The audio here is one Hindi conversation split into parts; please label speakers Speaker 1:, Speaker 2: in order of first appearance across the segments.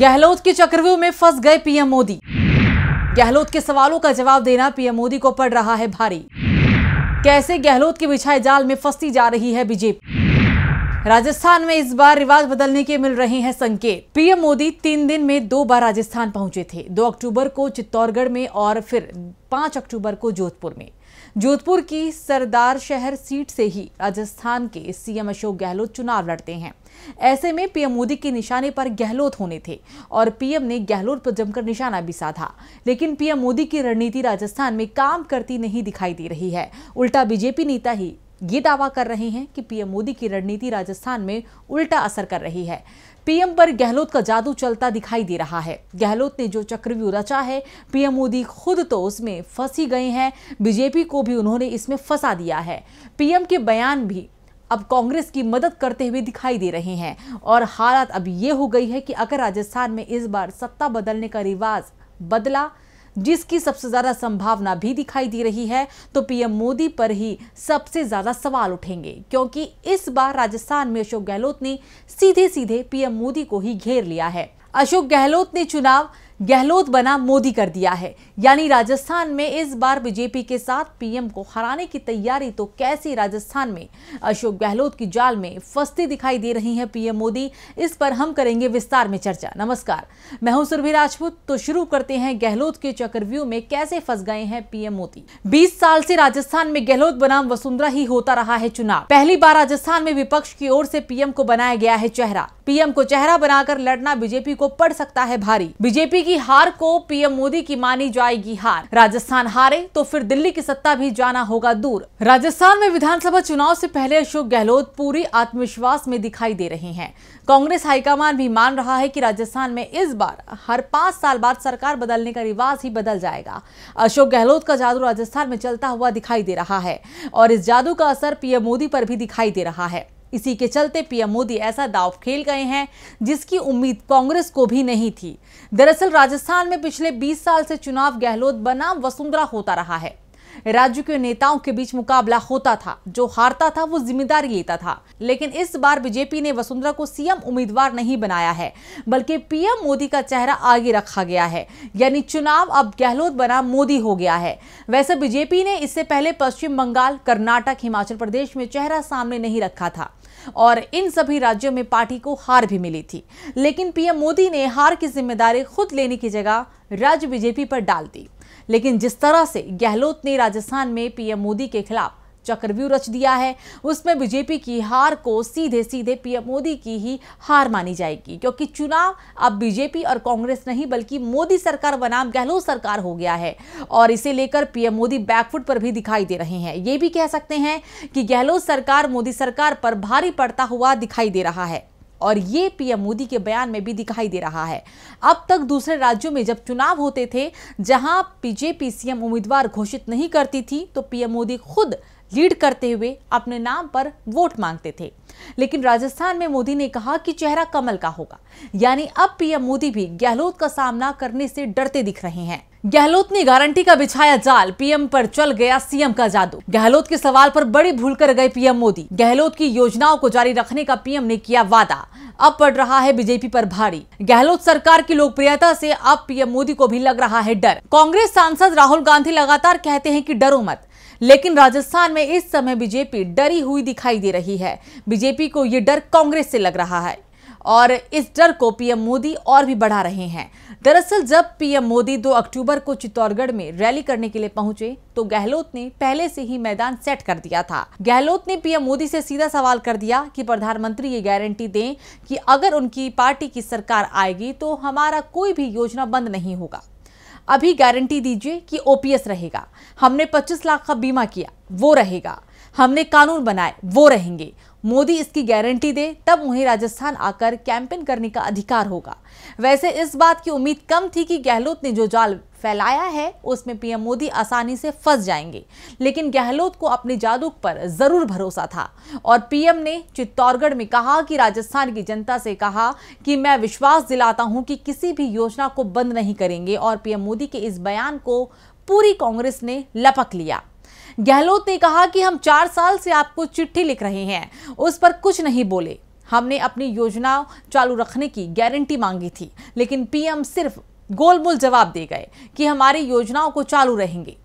Speaker 1: गहलोत के चक्रव्यूह में फंस गए पीएम मोदी गहलोत के सवालों का जवाब देना पीएम मोदी को पड़ रहा है भारी कैसे गहलोत के बिछाए जाल में फंसती जा रही है बीजेपी राजस्थान में इस बार रिवाज बदलने के मिल रहे हैं संकेत पीएम मोदी तीन दिन में दो बार राजस्थान पहुंचे थे दो अक्टूबर को चित्तौड़गढ़ में और फिर पांच अक्टूबर को जोधपुर में जोधपुर की सरदार शहर सीट से ही राजस्थान के सीएम अशोक गहलोत चुनाव लड़ते हैं ऐसे में पीएम मोदी के निशाने पर गहलोत होने थे और पीएम ने गहलोत पर जमकर निशाना भी साधा लेकिन पीएम मोदी की रणनीति राजस्थान में काम करती नहीं दिखाई दे रही है उल्टा बीजेपी नेता ही ये दावा कर रहे हैं कि पीएम मोदी की रणनीति राजस्थान में उल्टा असर कर रही है पीएम पर गहलोत का जादू चलता दिखाई दे रहा है गहलोत ने जो चक्रव्यूह रचा है पीएम मोदी खुद तो उसमें फंसी गए हैं बीजेपी को भी उन्होंने इसमें फंसा दिया है पीएम के बयान भी अब कांग्रेस की मदद करते हुए दिखाई दे रहे हैं और हालात अब ये हो गई है कि अगर राजस्थान में इस बार सत्ता बदलने का रिवाज बदला जिसकी सबसे ज़्यादा संभावना भी दिखाई दे रही है तो पीएम मोदी पर ही सबसे ज़्यादा सवाल उठेंगे क्योंकि इस बार राजस्थान में अशोक गहलोत ने सीधे सीधे पीएम मोदी को ही घेर लिया है अशोक गहलोत ने चुनाव गहलोत बना मोदी कर दिया है यानी राजस्थान में इस बार बीजेपी के साथ पीएम को हराने की तैयारी तो कैसी राजस्थान में अशोक गहलोत की जाल में फंसती दिखाई दे रही है पीएम मोदी इस पर हम करेंगे विस्तार में चर्चा नमस्कार मैं हूं सुरभि राजपूत तो शुरू करते हैं गहलोत के चक्रव्यूह में कैसे फंस गए हैं पीएम मोदी बीस साल से राजस्थान में गहलोत बनाम वसुंधरा ही होता रहा है चुनाव पहली बार राजस्थान में विपक्ष की ओर से पीएम को बनाया गया है चेहरा पीएम को चेहरा बनाकर लड़ना बीजेपी को पड़ सकता है भारी बीजेपी की हार को पीएम मोदी की मानी जाएगी हार राजस्थान हारे तो फिर दिल्ली की सत्ता भी जाना होगा दूर राजस्थान में विधानसभा चुनाव से पहले अशोक गहलोत पूरी आत्मविश्वास में दिखाई दे रहे हैं कांग्रेस हाईकमान भी मान रहा है की राजस्थान में इस बार हर पांच साल बाद सरकार बदलने का रिवाज ही बदल जाएगा अशोक गहलोत का जादू राजस्थान में चलता हुआ दिखाई दे रहा है और इस जादू का असर पीएम मोदी पर भी दिखाई दे रहा है इसी के चलते पीएम मोदी ऐसा दाव खेल गए हैं जिसकी उम्मीद कांग्रेस को भी नहीं थी दरअसल राजस्थान में पिछले 20 साल से चुनाव गहलोत बनाम वसुंधरा होता रहा है राज्य के नेताओं के बीच मुकाबला होता था जो हारता था वो जिम्मेदारी लेता था लेकिन इस बार बीजेपी ने वसुंधरा को सीएम उम्मीदवार नहीं बनाया है बल्कि पीएम मोदी का चेहरा आगे रखा गया है यानी चुनाव अब गहलोत बना मोदी हो गया है वैसे बीजेपी ने इससे पहले पश्चिम बंगाल कर्नाटक हिमाचल प्रदेश में चेहरा सामने नहीं रखा था और इन सभी राज्यों में पार्टी को हार भी मिली थी लेकिन पीएम मोदी ने हार की जिम्मेदारी खुद लेने की जगह राज्य बीजेपी पर डाल दी लेकिन जिस तरह से गहलोत ने राजस्थान में पीएम मोदी के खिलाफ चक्रव्यूह रच दिया है उसमें बीजेपी की हार को सीधे सीधे पीएम मोदी की ही हार मानी जाएगी क्योंकि चुनाव अब बीजेपी और कांग्रेस नहीं बल्कि मोदी सरकार बनाम गहलोत सरकार हो गया है और इसे लेकर पीएम मोदी बैकफुट पर भी दिखाई दे रहे हैं ये भी कह सकते हैं कि गहलोत सरकार मोदी सरकार पर भारी पड़ता हुआ दिखाई दे रहा है और ये पीएम मोदी के बयान में भी दिखाई दे रहा है अब तक दूसरे राज्यों में जब चुनाव होते थे जहां बीजेपी सीएम उम्मीदवार घोषित नहीं करती थी तो पीएम मोदी खुद लीड करते हुए अपने नाम पर वोट मांगते थे लेकिन राजस्थान में मोदी ने कहा कि चेहरा कमल का होगा यानी अब पीएम मोदी भी गहलोत का सामना करने से डरते दिख रहे हैं गहलोत ने गारंटी का बिछाया जाल पीएम पर चल गया सीएम का जादू गहलोत के सवाल पर बड़ी भूल कर गए पीएम मोदी गहलोत की योजनाओं को जारी रखने का पीएम ने किया वादा अब पड़ रहा है बीजेपी पर भारी गहलोत सरकार की लोकप्रियता से अब पीएम मोदी को भी लग रहा है डर कांग्रेस सांसद राहुल गांधी लगातार कहते हैं कि डरो मत लेकिन राजस्थान में इस समय बीजेपी डरी हुई दिखाई दे रही है बीजेपी को ये डर कांग्रेस से लग रहा है और इस डर को पीएम मोदी और भी बढ़ा रहे हैं दरअसल जब पीएम मोदी 2 अक्टूबर को चित्तौड़गढ़ में रैली करने के लिए पहुंचे तो गहलोत ने पहले से ही मैदान सेट कर दिया था गहलोत ने पीएम मोदी से सीधा सवाल कर दिया कि प्रधानमंत्री ये गारंटी दें कि अगर उनकी पार्टी की सरकार आएगी तो हमारा कोई भी योजना बंद नहीं होगा अभी गारंटी दीजिए कि ओपीएस रहेगा हमने 25 लाख का बीमा किया वो रहेगा हमने कानून बनाए वो रहेंगे मोदी इसकी गारंटी दे तब उन्हें राजस्थान आकर कैंपेन करने का अधिकार होगा वैसे इस बात की उम्मीद कम थी कि गहलोत ने जो जाल फैलाया है उसमें पीएम मोदी आसानी से फंस जाएंगे लेकिन गहलोत को अपने जादू पर जरूर भरोसा था और पीएम ने चित्तौड़गढ़ में कहा कि राजस्थान की जनता से कहा कि मैं विश्वास दिलाता हूं कि किसी भी योजना को बंद नहीं करेंगे और पीएम मोदी के इस बयान को पूरी कांग्रेस ने लपक लिया गहलोत ने कहा कि हम चार साल से आपको चिट्ठी लिख रहे हैं उस पर कुछ नहीं बोले हमने अपनी योजना चालू रखने की गारंटी मांगी थी लेकिन पीएम सिर्फ गोलमोल जवाब दे गए कि हमारी योजनाओं को चालू रहेंगे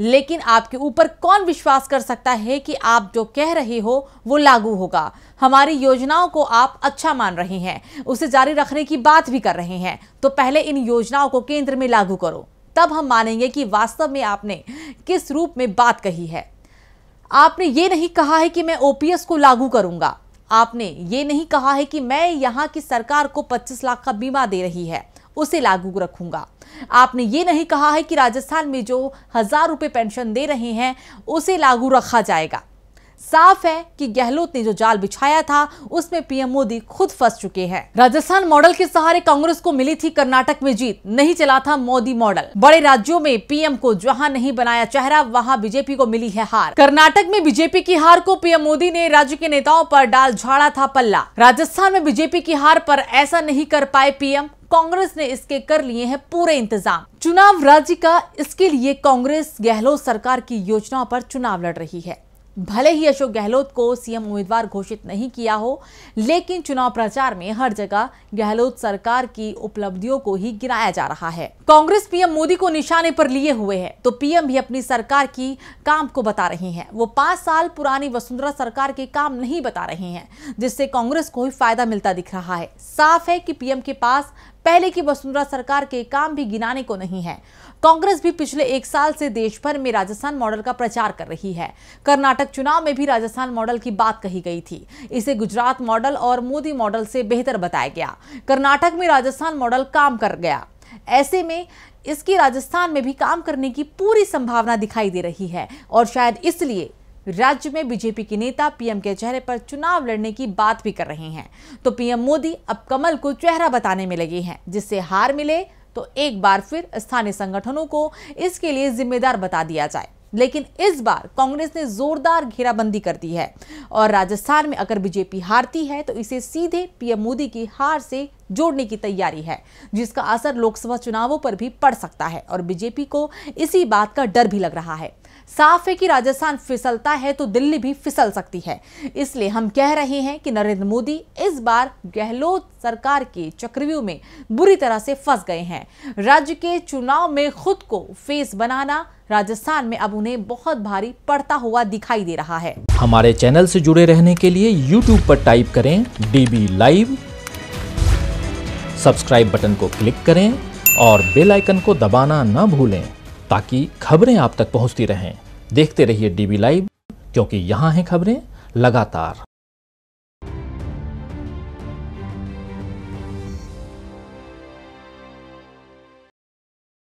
Speaker 1: लेकिन आपके ऊपर कौन विश्वास कर सकता है कि आप जो कह रहे हो वो लागू होगा हमारी योजनाओं को आप अच्छा मान रहे हैं उसे जारी रखने की बात भी कर रहे हैं तो पहले इन योजनाओं को केंद्र में लागू करो तब हम मानेंगे कि वास्तव में आपने किस रूप में बात कही है आपने ये नहीं कहा है कि मैं ओपीएस को लागू करूंगा आपने ये नहीं कहा है कि मैं यहाँ की सरकार को पच्चीस लाख का बीमा दे रही है उसे लागू रखूंगा आपने ये नहीं कहा है कि राजस्थान में जो हजार रुपये पेंशन दे रहे हैं उसे लागू रखा जाएगा साफ है कि गहलोत ने जो जाल बिछाया था उसमें पीएम मोदी खुद फंस चुके हैं राजस्थान मॉडल के सहारे कांग्रेस को मिली थी कर्नाटक में जीत नहीं चला था मोदी मॉडल बड़े राज्यों में पीएम को जहां नहीं बनाया चेहरा वहां बीजेपी को मिली है हार कर्नाटक में बीजेपी की हार को पीएम मोदी ने राज्य के नेताओं पर डाल झाड़ा था पल्ला राजस्थान में बीजेपी की हार पर ऐसा नहीं कर पाए पीएम कांग्रेस ने इसके कर लिए हैं पूरे इंतजाम चुनाव राज्य का इसके लिए कांग्रेस गहलोत सरकार की योजनाओं पर चुनाव लड़ रही है भले ही अशोक गहलोत को सीएम उम्मीदवार घोषित नहीं किया हो लेकिन चुनाव प्रचार में हर जगह गहलोत सरकार की उपलब्धियों को ही गिराया जा रहा है कांग्रेस पीएम मोदी को निशाने पर लिए हुए है तो पीएम भी अपनी सरकार की काम को बता रही हैं। वो पांच साल पुरानी वसुंधरा सरकार के काम नहीं बता रहे हैं जिससे कांग्रेस को ही फायदा मिलता दिख रहा है साफ है की पीएम के पास पहले की वसुंधरा सरकार के काम भी गिनाने को नहीं है कांग्रेस भी पिछले एक साल से देश भर में राजस्थान मॉडल का प्रचार कर रही है कर्नाटक चुनाव में भी राजस्थान मॉडल की बात कही गई थी इसे गुजरात मॉडल और मोदी मॉडल से बेहतर बताया गया कर्नाटक में राजस्थान मॉडल काम कर गया ऐसे में इसकी राजस्थान में भी काम करने की पूरी संभावना दिखाई दे रही है और शायद इसलिए राज्य में बीजेपी के नेता पीएम के चेहरे पर चुनाव लड़ने की बात भी कर रहे हैं तो पीएम मोदी अब कमल को चेहरा बताने में लगे हैं जिससे हार मिले तो एक बार फिर स्थानीय संगठनों को इसके लिए जिम्मेदार बता दिया जाए लेकिन इस बार कांग्रेस ने जोरदार घेराबंदी कर दी है और राजस्थान में अगर बीजेपी हारती है तो इसे सीधे पीएम मोदी की हार से जोड़ने की तैयारी है जिसका असर लोकसभा चुनावों पर भी पड़ सकता है और बीजेपी को इसी बात का डर भी लग रहा है साफ है कि राजस्थान फिसलता है तो दिल्ली भी फिसल सकती है इसलिए हम कह रहे हैं कि नरेंद्र मोदी इस बार गहलोत सरकार के चक्रव्यूह में बुरी तरह से फंस गए हैं राज्य के चुनाव में खुद को फेस बनाना राजस्थान में अब उन्हें बहुत भारी पड़ता हुआ दिखाई दे रहा है हमारे चैनल से जुड़े रहने के लिए यूट्यूब पर टाइप करें डीबी लाइव सब्सक्राइब बटन को क्लिक करें और बेल आइकन को दबाना न भूलें ताकि खबरें आप तक पहुंचती रहें देखते रहिए डीबी लाइव क्योंकि यहाँ हैं खबरें लगातार